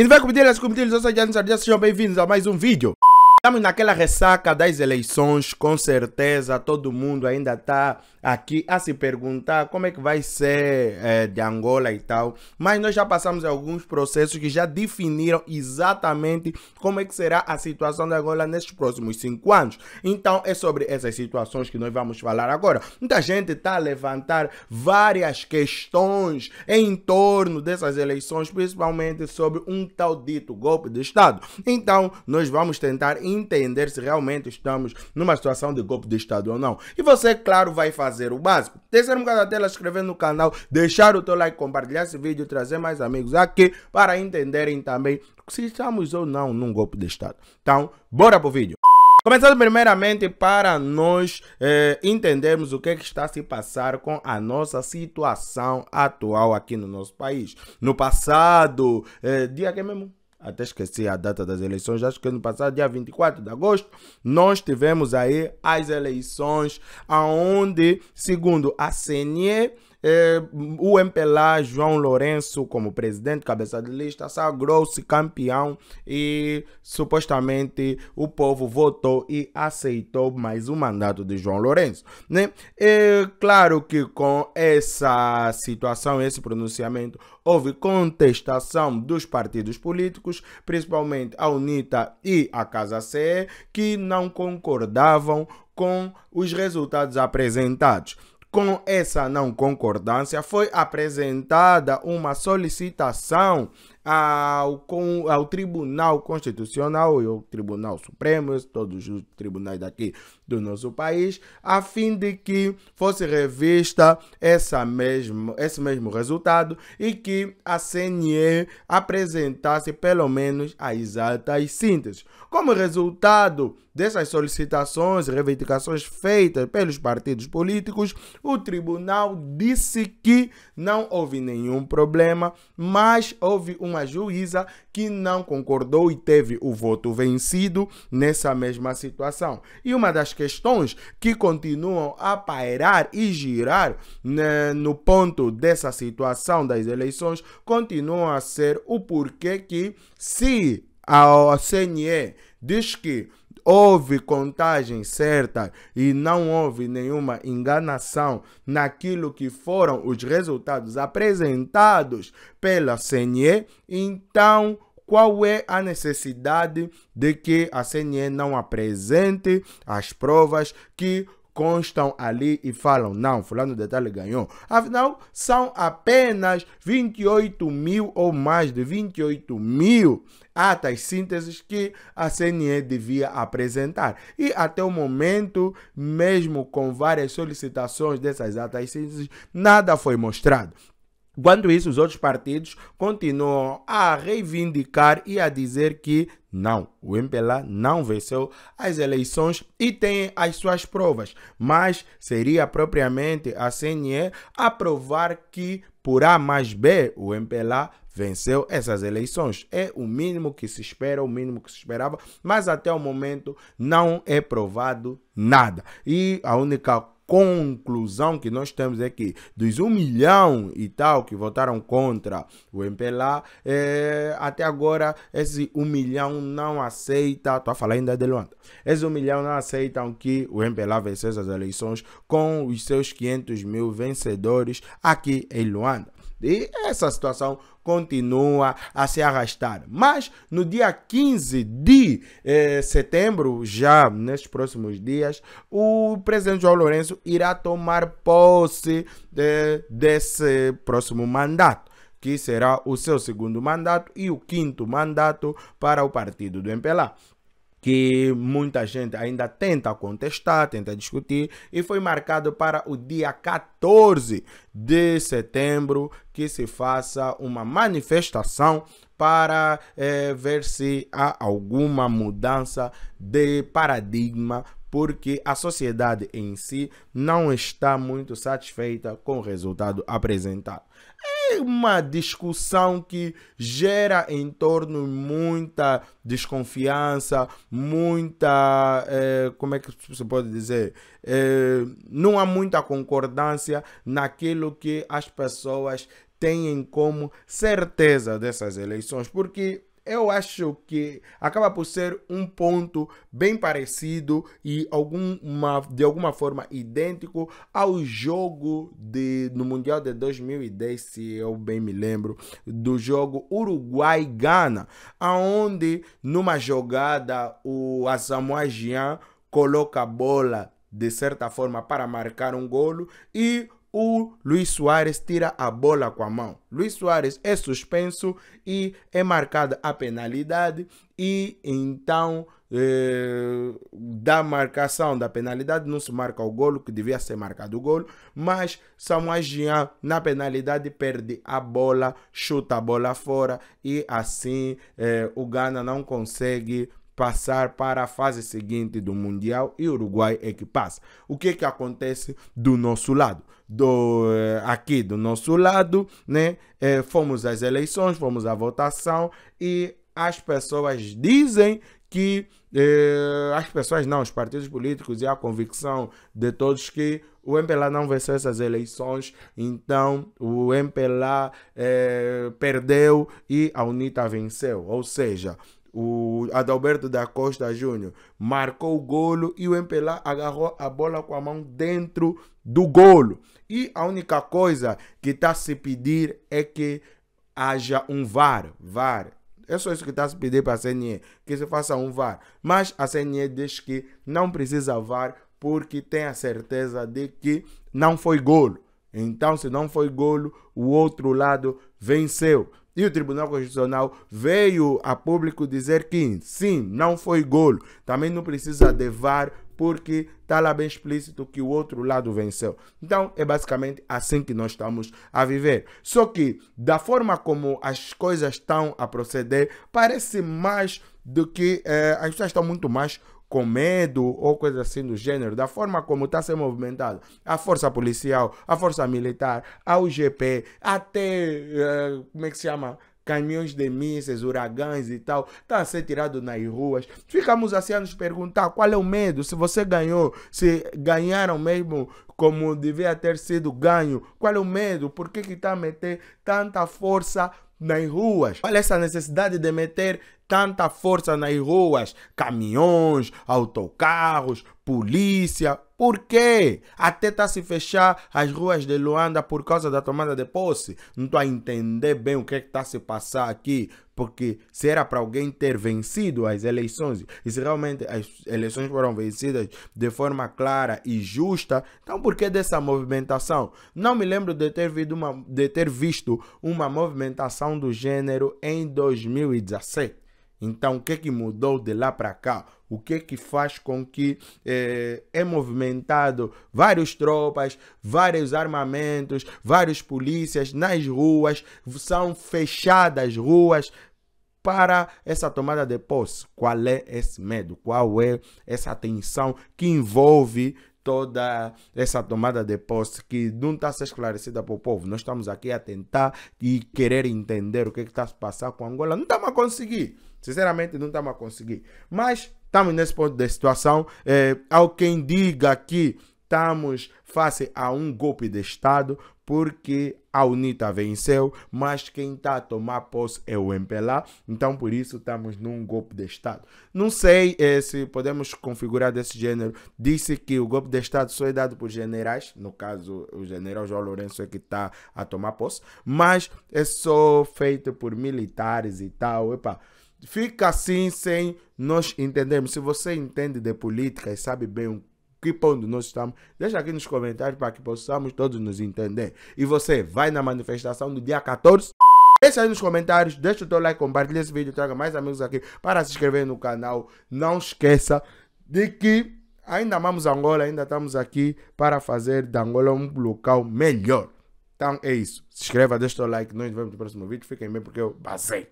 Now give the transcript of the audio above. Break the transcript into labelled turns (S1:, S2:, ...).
S1: E vai comitir as comitilhas, sejam bem-vindos a mais um vídeo. Estamos naquela ressaca das eleições, com certeza todo mundo ainda está aqui a se perguntar como é que vai ser é, de Angola e tal. Mas nós já passamos alguns processos que já definiram exatamente como é que será a situação da Angola nestes próximos cinco anos. Então é sobre essas situações que nós vamos falar agora. Muita gente está a levantar várias questões em torno dessas eleições, principalmente sobre um tal dito golpe de Estado. Então nós vamos tentar entender entender se realmente estamos numa situação de golpe de Estado ou não. E você, claro, vai fazer o básico. Descer um bocado da tela, inscrever no canal, deixar o teu like, compartilhar esse vídeo, trazer mais amigos aqui para entenderem também se estamos ou não num golpe de Estado. Então, bora pro vídeo. Começando primeiramente para nós eh, entendermos o que, é que está a se passar com a nossa situação atual aqui no nosso país. No passado, eh, dia que mesmo? até esqueci a data das eleições, acho que ano passado, dia 24 de agosto, nós tivemos aí as eleições aonde, segundo a CNE, eh, o MPLA João Lourenço, como presidente, cabeça de lista, sagrou-se campeão e supostamente o povo votou e aceitou mais o um mandato de João Lourenço. Né? E, é claro que com essa situação, esse pronunciamento, houve contestação dos partidos políticos, principalmente a UNITA e a Casa CE, que não concordavam com os resultados apresentados. Com essa não concordância, foi apresentada uma solicitação ao, com, ao Tribunal Constitucional e ao Tribunal Supremo, todos os tribunais daqui do nosso país, a fim de que fosse revista essa mesmo, esse mesmo resultado e que a CNE apresentasse pelo menos as altas sínteses. Como resultado dessas solicitações e reivindicações feitas pelos partidos políticos, o tribunal disse que não houve nenhum problema, mas houve uma juíza que não concordou e teve o voto vencido nessa mesma situação. E uma das questões que continuam a pairar e girar né, no ponto dessa situação das eleições continua a ser o porquê que, se a CNE diz que houve contagem certa e não houve nenhuma enganação naquilo que foram os resultados apresentados pela CNE, então qual é a necessidade de que a CNE não apresente as provas que constam ali e falam, não, fulano de tal ganhou. Afinal, são apenas 28 mil ou mais de 28 mil atas sínteses que a CNE devia apresentar. E até o momento, mesmo com várias solicitações dessas atas sínteses, nada foi mostrado. Quando isso, os outros partidos continuam a reivindicar e a dizer que não, o MPLA não venceu as eleições e tem as suas provas, mas seria propriamente a CNE aprovar que por A mais B o MPLA venceu essas eleições. É o mínimo que se espera, o mínimo que se esperava, mas até o momento não é provado nada. E a única conclusão que nós temos é que dos um milhão e tal que votaram contra o MPLA, é, até agora esse um milhão não aceita, estou a falar ainda de Luanda, esse um milhão não aceitam que o MPLA vencesse as eleições com os seus 500 mil vencedores aqui em Luanda. E essa situação continua a se arrastar. Mas no dia 15 de eh, setembro, já nestes próximos dias, o presidente João Lourenço irá tomar posse de, eh, desse próximo mandato que será o seu segundo mandato e o quinto mandato para o partido do MPLA que muita gente ainda tenta contestar, tenta discutir, e foi marcado para o dia 14 de setembro que se faça uma manifestação para eh, ver se há alguma mudança de paradigma porque a sociedade em si não está muito satisfeita com o resultado apresentado. É é uma discussão que gera em torno muita desconfiança, muita. É, como é que se pode dizer? É, não há muita concordância naquilo que as pessoas têm como certeza dessas eleições, porque eu acho que acaba por ser um ponto bem parecido e alguma, de alguma forma idêntico ao jogo de, no Mundial de 2010, se eu bem me lembro, do jogo Uruguai-Gana, aonde numa jogada o Asamoah Gyan coloca a bola de certa forma para marcar um golo e o Luiz Soares tira a bola com a mão. Luiz Soares é suspenso e é marcada a penalidade e então eh, da marcação da penalidade não se marca o golo que devia ser marcado o golo, mas Samuel Jean na penalidade perde a bola, chuta a bola fora e assim eh, o Ghana não consegue passar para a fase seguinte do Mundial e o Uruguai é que passa. O que que acontece do nosso lado? Do, eh, aqui do nosso lado, né? É, fomos às eleições, fomos à votação e as pessoas dizem que eh, as pessoas não, os partidos políticos e a convicção de todos que o MPLA não venceu essas eleições, então o MPLA eh, perdeu e a UNITA venceu. Ou seja, o Adalberto da Costa Júnior marcou o golo e o Empelá agarrou a bola com a mão dentro do golo. E a única coisa que está a se pedir é que haja um VAR. VAR. É só isso que está a se pedir para a CNE, que se faça um VAR. Mas a CNE diz que não precisa VAR porque tem a certeza de que não foi golo. Então, se não foi golo, o outro lado venceu. E o Tribunal Constitucional veio a público dizer que sim, não foi golo. Também não precisa devar porque está lá bem explícito que o outro lado venceu. Então é basicamente assim que nós estamos a viver. Só que da forma como as coisas estão a proceder, parece mais do que eh, as pessoas estão muito mais com medo ou coisa assim do gênero, da forma como está sendo movimentado a força policial, a força militar, a UGP, até, uh, como é que se chama? Caminhões de mísseis, huragãs e tal, está a ser tirado nas ruas. Ficamos assim a nos perguntar qual é o medo, se você ganhou, se ganharam mesmo como devia ter sido ganho, qual é o medo, por que está a meter tanta força nas ruas. Olha é essa necessidade de meter tanta força nas ruas, caminhões, autocarros, polícia. Por quê? Até tá se fechar as ruas de Luanda por causa da tomada de posse. Não tô a entender bem o que é que tá se passar aqui, porque se era para alguém ter vencido as eleições, e se realmente as eleições foram vencidas de forma clara e justa, então por que dessa movimentação? Não me lembro de ter, uma, de ter visto uma movimentação do gênero em 2017. Então, o que é que mudou de lá para cá? O que é que faz com que é, é movimentado várias tropas, vários armamentos, vários polícias nas ruas, são fechadas ruas para essa tomada de posse? Qual é esse medo? Qual é essa tensão que envolve toda essa tomada de posse que não está a ser esclarecida para o povo. Nós estamos aqui a tentar e querer entender o que é está a se passar com Angola. Não estamos a conseguir. Sinceramente, não estamos tá a conseguir. Mas estamos nesse ponto da situação. É, ao quem diga que estamos face a um golpe de Estado, porque a UNITA venceu, mas quem está a tomar posse é o MPLA, então por isso estamos num golpe de Estado. Não sei eh, se podemos configurar desse gênero. Disse que o golpe de Estado só é dado por generais, no caso o general João Lourenço é que está a tomar posse, mas é só feito por militares e tal. Epa, fica assim sem nós entendermos. Se você entende de política e sabe bem o que ponto nós estamos, deixa aqui nos comentários para que possamos todos nos entender. E você vai na manifestação do dia 14. Deixa aí nos comentários, deixa o teu like, compartilha esse vídeo, traga mais amigos aqui para se inscrever no canal. Não esqueça de que ainda amamos Angola, ainda estamos aqui para fazer da Angola um local melhor. Então é isso. Se inscreva, deixa o teu like, nós vemos no próximo vídeo. Fiquem bem porque eu basei.